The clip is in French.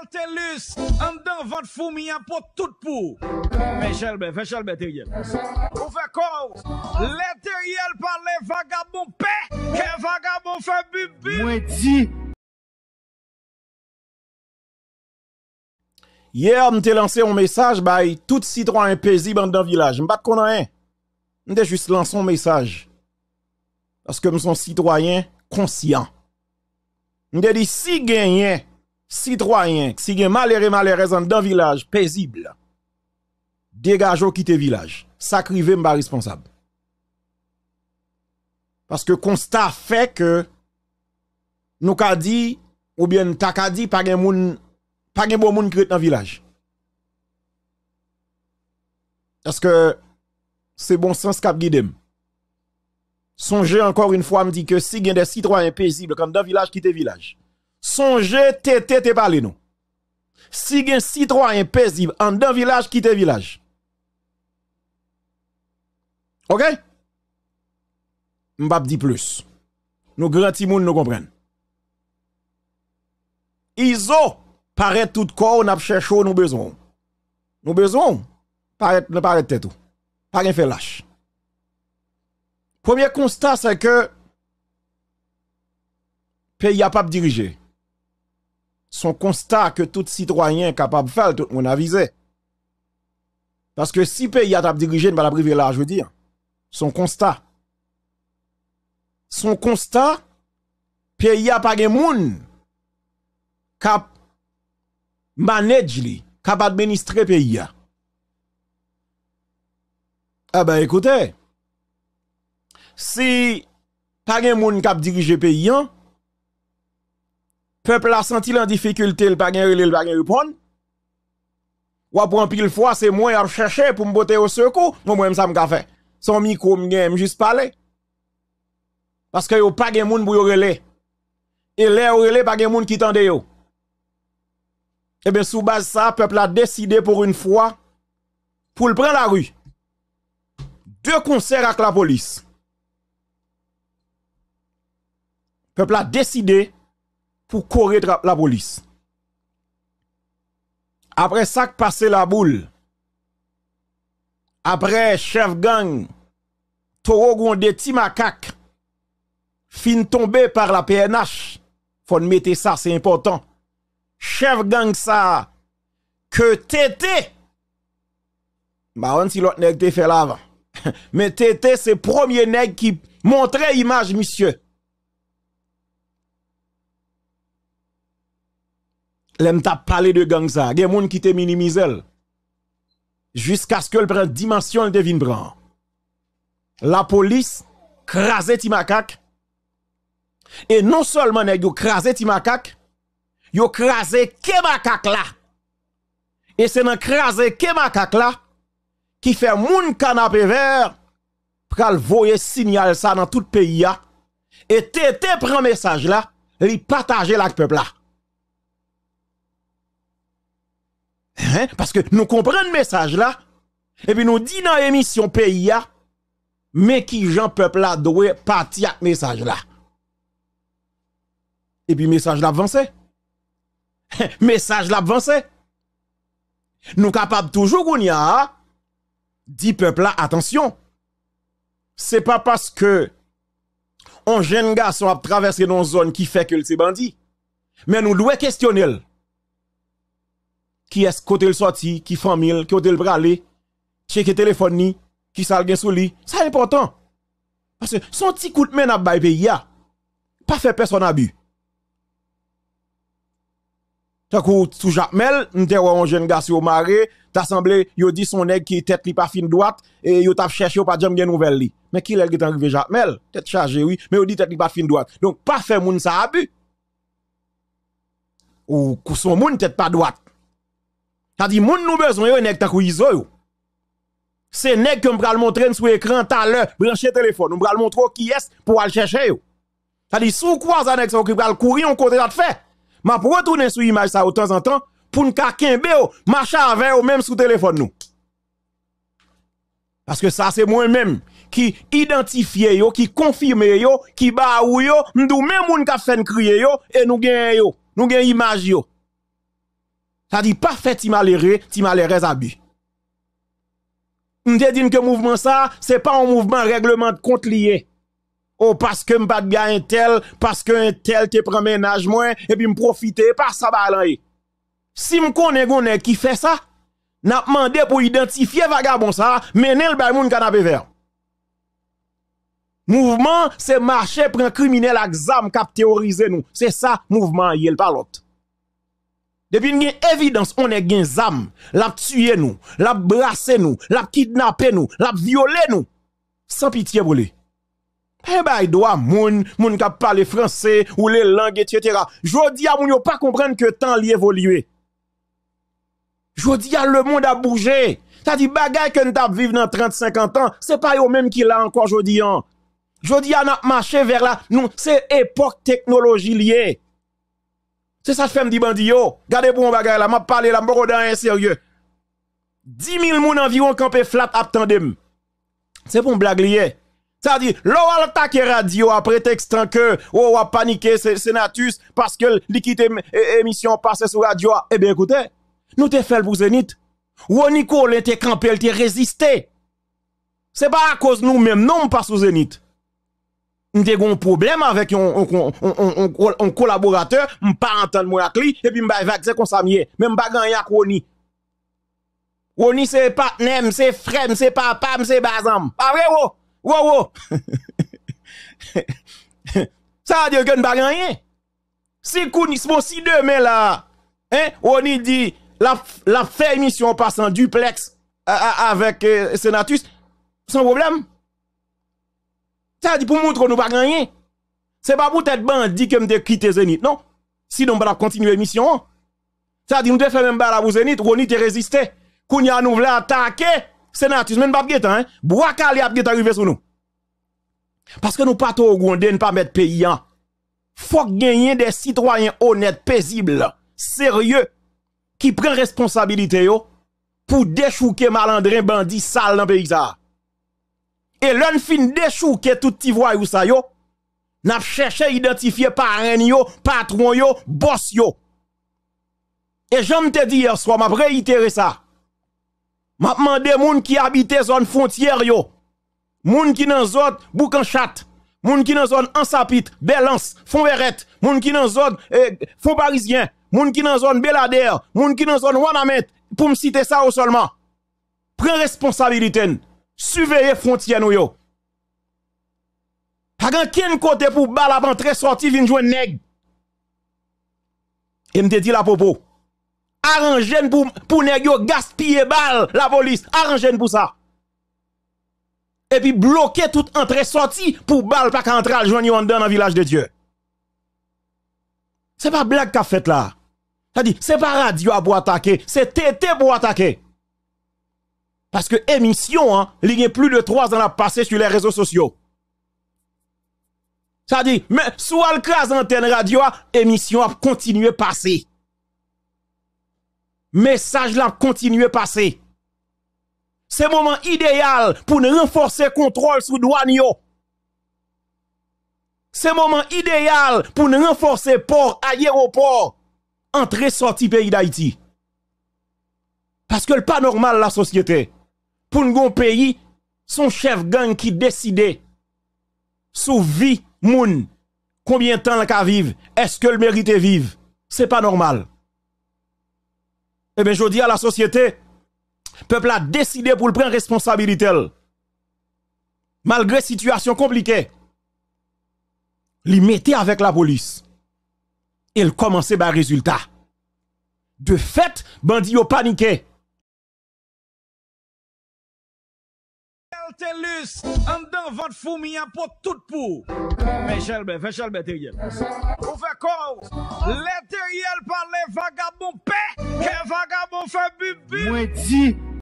Altelus, andan vat fou mi apot tout pou Mechel be, mechel be teriyel Ou fekou, le teriyel par le vagabou pe Ke vagabou fe bubu Mweti Yer mte lanse yon mesaj bay Tout sitroyen pezi bandan vilaj Mbak konan Mte jist lanse yon mesaj Aske mson sitroyen konsyan Mte li si genyen Citoyens, si gen malere malere dans un village paisible, ou quitter village. Sacrivé m'a responsable. Parce que constat fait que nous ka dit ou bien ta ka dit pas gen moun pas gen bon village. Parce que c'est bon sens cap guidem. Songez encore une fois me dit que si gen des citoyens paisibles comme dans village quitter village. Sonje te te te pale nou. Si gen si tro a yon pesi, an dan vilaj kite vilaj. Ok? Mbap di plus. Nou gran ti moun nou kompren. Izo, pare tout kou, nap chè chou nou bezon. Nou bezon, ne pare te te tou. Pare fè lach. Premier konsta se ke, pe y ap ap dirije. son constat que tout citoyen est capable de faire, tout le monde avisé. Parce que si pays a dirigé, ne pas la privé je veux dire. Son constat. Son constat, pays a pas de monde cap qui a cap administrer pays Ah ben écoutez, si pas de monde cap diriger pays, peuple a senti la difficulté, il pas gagné, il pas gagné répondre. Ou après pile fois, c'est moi à cherché pour me botter au secours, moi moi ça me fait. Son micro me juste parler. Parce que a pas de monde pour relais. Et là relais pas de monde qui tende Et Eh bien sous base ça, peuple a décidé pour une fois pour le prendre la rue. Deux concerts avec la police. Peuple a décidé pour courir la police. Après ça, passer la boule. Après, chef gang, Toro Gondé Timakak, fin tombé par la PNH. Faut mettre ça, c'est important. Chef gang ça, que Tété, bah on si l'autre nèg te fait l'avant. Mais Tété, c'est premier nèg qui montrait image, monsieur. l'aime t'a parlé de gang ça. des moun qui te minimise Jusqu'à ce que le prenne dimension le devine bran. La police crase Timakak. Et non seulement elle yo crase ti makak, yo crase ke là. Et c'est dans craser ke là qui fait moun canapé vert pral voyer signal ça dans tout pays Et tes prend message là, li partager avec peuple là. Paske nou komprenn mesaj la, epi nou di nan emisyon peyi ya, me ki jan pepla dowe pati ak mesaj la. Epi mesaj la avanse. Mesaj la avanse. Nou kapab toujou koun ya, di pepla, atensyon. Se pa paske, an jen ga so ap travesse nan zon ki fek el se bandi. Men nou dowe kestyon el. qui est côté le sorti, qui famille, qui ont le bralé, checker téléphone ni, qui gen sous lui. C'est important. Parce que son petit coup de main à bail pays pas fait personne abus. T'as coup sous Jacques Mel, m'te un jeune garçon au marais, t'as dit son nèg qui tête li pas fine droite et il t'a cherché pas de une nouvelle li. Mais qui l'a est arrivé Jacques Mel, tête chargé, oui, mais yo dit tête li pas fine droite. Donc pas fait moun ça abus. Ou son moun tête pas droite. Ça dit, moun nous besoin nèg tankou iso yo. C'est nèg que pral montrer sou écran talè, branche l'heure, brancher téléphone, montre montrer qui est pour al chercher yo. Ça dit, sous quoi ça nèg ki pral courir on côté de fait. M'a retourner sou image sa de temps en temps pour nous kakembe yo, marcher avec yo oh, même sous téléphone nou. Parce que ça c'est moi-même qui identifie yo, qui confirme yo, qui ba ou yo, m'dou même moun ka fait crier yo et nous gen yo, nous gen image yo. Ça dit pas fait si malheureux, si malheureux abus. M'te dit que mouvement ça, c'est pas un mouvement règlement de compte lié. Oh, parce que m'pas de un tel, parce que un tel te prend ménage moins, et puis m'profite pas ça balan Si m'konne gonne qui fait ça, n'a demandé pour identifier vagabond ça, mener le bay moun canapé vert. Mouvement, c'est marcher pour un criminel à qui cap théoriser nous. C'est ça, mouvement, yel pas l'autre. Depuis une évidence, on est gain zam, l'a tué nous, l'a brassé nous, l'a kidnappé nous, l'a violé nous. Sans pitié pour lui. Eh ben, il doit moun, moun qui parle français ou les langues, etc. Jodi a moun yo pas comprendre que temps li évolue. Jodi a le monde a bougé. T'as dit bagay que nous vivre dans 30, 50 ans, c'est pas eux même qui l'a encore jodi an. Hein. Jodi a marché vers là, Nous, c'est époque technologie liée. C'est ça que fait me dit bandi yo. Gardez pour un bagage là, m'a parlé là, m'boko dans sérieux. 10 000 moun environ campé flat attendem. C'est pour une blague lié. Ça dit, l'on attaque radio à prétexte que, oh, a paniqué Natus, parce que l'équité émission passe sur radio. Eh bien, écoutez, nous te fait pour Zénith. Ou Nico, l'on campé, elle te résisté. C'est pas à cause nous-mêmes, non, pas sous Zénith m'te un problème avec un, collaborateur, m'pas entendre moi avec lui, et puis m'bay vaccin comme ça mien Même pas gagné à Oni. Oni c'est partenaire, c'est frère, c'est papa, c'est bazam. Pas vrai, wo? Wo, wo? ça veut dire que n'pas gagné. Si Kouni, si demain là, hein, Oni dit, la, la fait émission en passant duplex euh, euh, avec euh, Senatus, sans problème. Ça dit pour montrer qu'on nous pas Ce C'est pas pour être bandit que me quitter Zénith. Non. Sinon, on bah, va continuer l'émission. Ça dit, nous devons faire même balle pour Zénith. On te résisté. Qu'on y a nous voulait attaquer. Sénatus, même pas de hein. Bois calé a arrivé sur nous. Parce que nous pas au Gondé, ne pas mettre pays. Hein. Faut gagner des citoyens honnêtes, paisibles, sérieux, qui prennent responsabilité pour déchouquer malandrin bandits, sales dans le pays. Ça. Et l'un fin qui tout petit voyou ça yo. N'a cherché identifier parrain yo, patron yo, boss yo. Et j'en te dire hier soir, m'a réitéré ça. M'a demandé moun qui habite zone frontière yo. Moun qui dans zone boucan chat. Moun qui dans zone Ansapit, Belance, Fonverette, moun qui dans zone eh, Font Parisien, moun qui dans zone Belader, moun qui dans zone Wanamet, pour me citer ça seulement. Prends responsabilité surveiller frontière nous yo. Pas ken côté pour bal avant entrer sorti vinn jouer nèg. Et m'te dit la popo. Arrangez pour pour nèg gaspiller balle la police, arrangez pour ça. Et puis bloquer toute entrée sortie pour balle pas entrer joindre en dans village de Dieu. C'est pas blague qu'a fait là. C'est-à-dire, c'est pas radio pour attaquer, c'est tété pour attaquer. Parce que émission, hein, il y a plus de trois ans à passé sur les réseaux sociaux. Ça dit, mais sous le cas antenne radio, émission a continué passer. Message là continué passer. C'est le moment idéal pour renforcer le contrôle sur douane C'est le moment idéal pour nous renforcer port, aéroport, entrée sortie pays d'Haïti. Parce que le pas normal la société pour un pays, son chef gang qui décide sous vie moun, combien de temps la vive, vivre, est-ce que le mérite vivre? C'est pas normal. Eh bien, je dis à la société, peuple a décidé pour le prendre responsabilité. Malgré situation compliquée, il mettait avec la police. Il commençait par résultat. De fait, bandit au paniqué. Altenlis, andan vat fou mi apot tout pou. Fè chèl bè, fè chèl bè teriyel. Mou fè kò, lè teriyel par lè vagabon pè. Kè vagabon fè bibi. Mwè di.